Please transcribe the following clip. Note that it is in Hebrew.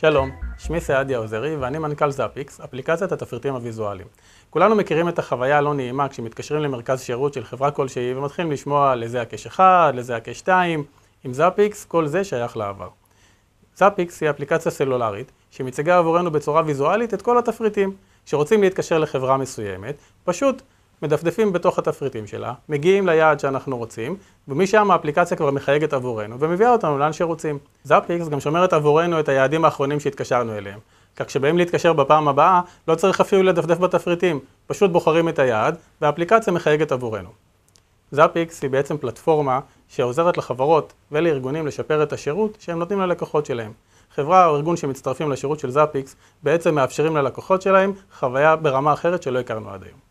שלום, שמי סעדיה עוזרי ואני מנכ"ל זאפיקס, אפליקציית התפריטים הוויזואליים. כולנו מכירים את החוויה הלא נעימה כשמתקשרים למרכז שירות של חברה כלשהי ומתחילים לשמוע לזה הקש 1, לזה הקש 2, עם זאפיקס כל זה שייך לעבר. זאפיקס היא אפליקציה סלולרית שמציגה עבורנו בצורה ויזואלית את כל התפריטים. כשרוצים להתקשר לחברה מסוימת, פשוט מדפדפים בתוך התפריטים שלה, מגיעים ליעד שאנחנו רוצים, ומשם האפליקציה כבר מחייגת עבורנו ומביאה אותנו לאן שרוצים. זאפיקס גם שומרת עבורנו את היעדים האחרונים שהתקשרנו אליהם. כך שבאים להתקשר בפעם הבאה, לא צריך אפילו לדפדף בתפריטים, פשוט בוחרים את היעד, והאפליקציה מחייגת עבורנו. זאפיקס היא בעצם פלטפורמה שעוזרת לחברות ולארגונים לשפר את השירות שהם נותנים ללקוחות שלהם. חברה או ארגון שמצטרפים לשירות של זאפיקס בעצם מאפשרים ללקוחות שלהם חוויה ברמה אחרת שלא הכרנו עד היום.